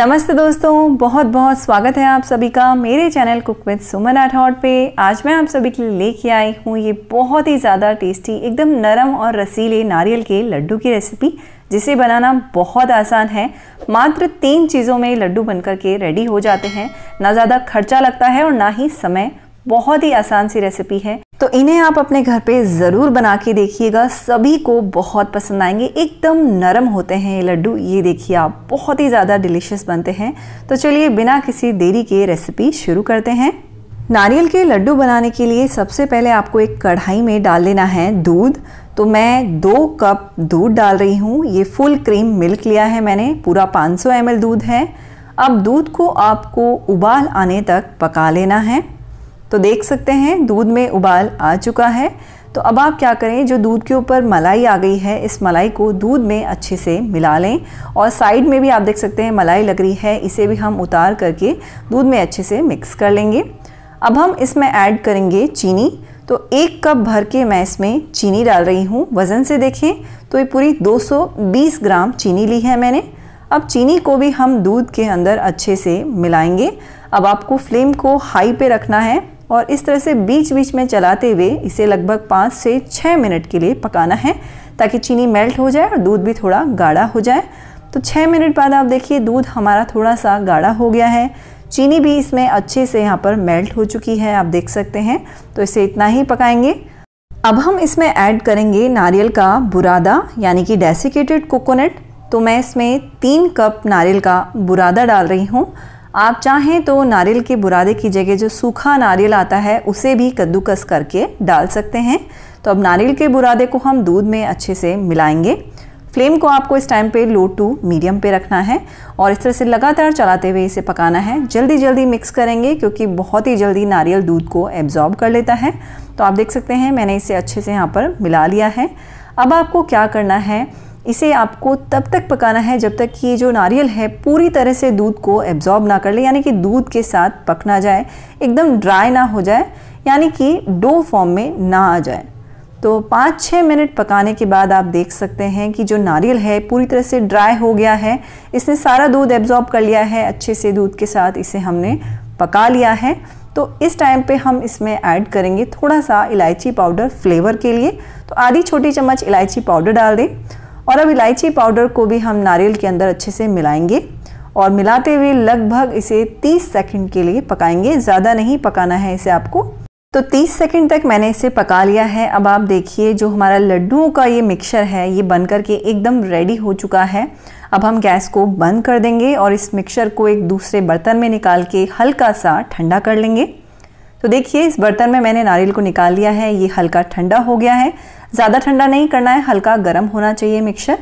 नमस्ते दोस्तों बहुत बहुत स्वागत है आप सभी का मेरे channel cook with Suman Rathore पे आज मैं आप सभी के लिए लेके आई हूँ ये बहुत ही ज़्यादा टेस्टी एकदम नरम और रसीले नारियल के लड्डू की रेसिपी जिसे बनाना बहुत आसान है मात्र तीन चीज़ों में लड्डू बनकर के रेडी हो जाते हैं ना ज़्यादा खर्चा लगता है और ना ही समय बहुत ही आसान सी रेसिपी है तो इन्हें आप अपने घर पे ज़रूर बना के देखिएगा सभी को बहुत पसंद आएंगे एकदम नरम होते हैं ये लड्डू ये देखिए आप बहुत ही ज़्यादा डिलीशियस बनते हैं तो चलिए बिना किसी देरी के रेसिपी शुरू करते हैं नारियल के लड्डू बनाने के लिए सबसे पहले आपको एक कढ़ाई में डाल लेना है दूध तो मैं दो कप दूध डाल रही हूँ ये फुल क्रीम मिल्क लिया है मैंने पूरा 500 सौ दूध है अब दूध को आपको उबाल आने तक पका लेना है तो देख सकते हैं दूध में उबाल आ चुका है तो अब आप क्या करें जो दूध के ऊपर मलाई आ गई है इस मलाई को दूध में अच्छे से मिला लें और साइड में भी आप देख सकते हैं मलाई लग रही है इसे भी हम उतार करके दूध में अच्छे से मिक्स कर लेंगे अब हम इसमें ऐड करेंगे चीनी तो एक कप भर के मैं इसमें चीनी डाल रही हूँ वज़न से देखें तो ये पूरी 220 ग्राम चीनी ली है मैंने अब चीनी को भी हम दूध के अंदर अच्छे से मिलाएंगे अब आपको फ्लेम को हाई पे रखना है और इस तरह से बीच बीच में चलाते हुए इसे लगभग पाँच से छः मिनट के लिए पकाना है ताकि चीनी मेल्ट हो जाए और दूध भी थोड़ा गाढ़ा हो जाए तो छः मिनट बाद आप देखिए दूध हमारा थोड़ा सा गाढ़ा हो गया है चीनी भी इसमें अच्छे से यहाँ पर मेल्ट हो चुकी है आप देख सकते हैं तो इसे इतना ही पकाएंगे अब हम इसमें ऐड करेंगे नारियल का बुरादा यानी कि डेसिकेटेड कोकोनट तो मैं इसमें तीन कप नारियल का बुरादा डाल रही हूँ आप चाहें तो नारियल के बुरादे की जगह जो सूखा नारियल आता है उसे भी कद्दूकस करके डाल सकते हैं तो अब नारियल के बुरादे को हम दूध में अच्छे से मिलाएंगे फ्लेम को आपको इस टाइम पे लो टू मीडियम पे रखना है और इस तरह से लगातार चलाते हुए इसे पकाना है जल्दी जल्दी मिक्स करेंगे क्योंकि बहुत ही जल्दी नारियल दूध को एब्जॉर्ब कर लेता है तो आप देख सकते हैं मैंने इसे अच्छे से यहाँ पर मिला लिया है अब आपको क्या करना है इसे आपको तब तक पकाना है जब तक ये जो नारियल है पूरी तरह से दूध को एब्जॉर्ब ना कर ले यानी कि दूध के साथ पक ना जाए एकदम ड्राई ना हो जाए यानी कि डो फॉर्म में ना आ जाए तो पाँच छः मिनट पकाने के बाद आप देख सकते हैं कि जो नारियल है पूरी तरह से ड्राई हो गया है इसने सारा दूध एब्जॉर्ब कर लिया है अच्छे से दूध के साथ इसे हमने पका लिया है तो इस टाइम पे हम इसमें ऐड करेंगे थोड़ा सा इलायची पाउडर फ्लेवर के लिए तो आधी छोटी चम्मच इलायची पाउडर डाल दें और अब इलायची पाउडर को भी हम नारियल के अंदर अच्छे से मिलाएंगे और मिलाते हुए लगभग इसे 30 सेकंड के लिए पकाएंगे ज़्यादा नहीं पकाना है इसे आपको तो 30 सेकंड तक मैंने इसे पका लिया है अब आप देखिए जो हमारा लड्डुओं का ये मिक्सर है ये बन करके एकदम रेडी हो चुका है अब हम गैस को बंद कर देंगे और इस मिक्सर को एक दूसरे बर्तन में निकाल के हल्का सा ठंडा कर लेंगे तो देखिए इस बर्तन में मैंने नारियल को निकाल लिया है ये हल्का ठंडा हो गया है ज़्यादा ठंडा नहीं करना है हल्का गर्म होना चाहिए मिक्सर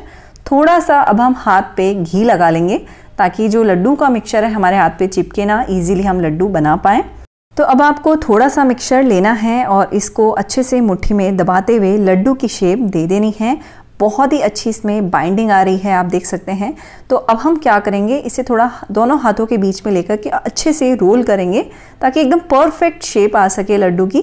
थोड़ा सा अब हम हाथ पे घी लगा लेंगे ताकि जो लड्डू का मिक्सर है हमारे हाथ पे चिपके ना इजीली हम लड्डू बना पाएँ तो अब आपको थोड़ा सा मिक्सर लेना है और इसको अच्छे से मुट्ठी में दबाते हुए लड्डू की शेप दे देनी है बहुत ही अच्छी इसमें बाइंडिंग आ रही है आप देख सकते हैं तो अब हम क्या करेंगे इसे थोड़ा दोनों हाथों के बीच में लेकर के अच्छे से रोल करेंगे ताकि एकदम परफेक्ट शेप आ सके लड्डू की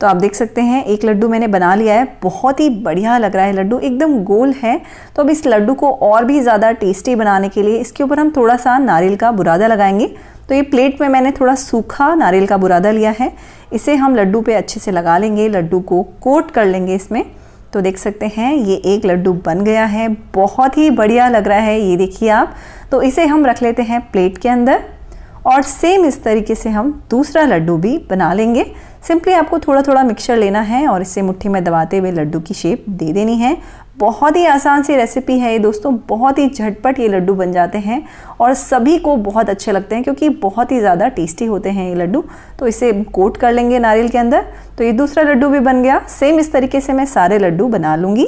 तो आप देख सकते हैं एक लड्डू मैंने बना लिया है बहुत ही बढ़िया लग रहा है लड्डू एकदम गोल है तो अब इस लड्डू को और भी ज़्यादा टेस्टी बनाने के लिए इसके ऊपर हम थोड़ा सा नारियल का बुरादा लगाएंगे तो ये प्लेट में मैंने थोड़ा सूखा नारियल का बुरादा लिया है इसे हम लड्डू पे अच्छे से लगा लेंगे लड्डू को कोट कर लेंगे इसमें तो देख सकते हैं ये एक लड्डू बन गया है बहुत ही बढ़िया लग रहा है ये देखिए आप तो इसे हम रख लेते हैं प्लेट के अंदर और सेम इस तरीके से हम दूसरा लड्डू भी बना लेंगे सिंपली आपको थोड़ा थोड़ा मिक्सचर लेना है और इसे मुट्ठी में दबाते हुए लड्डू की शेप दे देनी है बहुत ही आसान सी रेसिपी है ये दोस्तों बहुत ही झटपट ये लड्डू बन जाते हैं और सभी को बहुत अच्छे लगते हैं क्योंकि बहुत ही ज़्यादा टेस्टी होते हैं ये लड्डू तो इसे कोट कर लेंगे नारियल के अंदर तो ये दूसरा लड्डू भी बन गया सेम इस तरीके से मैं सारे लड्डू बना लूँगी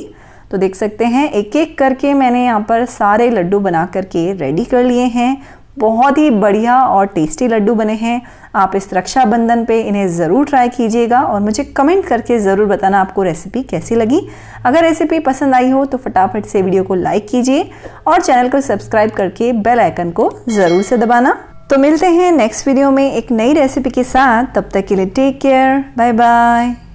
तो देख सकते हैं एक एक करके मैंने यहाँ पर सारे लड्डू बना करके रेडी कर लिए हैं बहुत ही बढ़िया और टेस्टी लड्डू बने हैं आप इस रक्षाबंधन पे इन्हें ज़रूर ट्राई कीजिएगा और मुझे कमेंट करके ज़रूर बताना आपको रेसिपी कैसी लगी अगर रेसिपी पसंद आई हो तो फटाफट से वीडियो को लाइक कीजिए और चैनल को सब्सक्राइब करके बेल आइकन को ज़रूर से दबाना तो मिलते हैं नेक्स्ट वीडियो में एक नई रेसिपी के साथ तब तक के लिए टेक केयर बाय बाय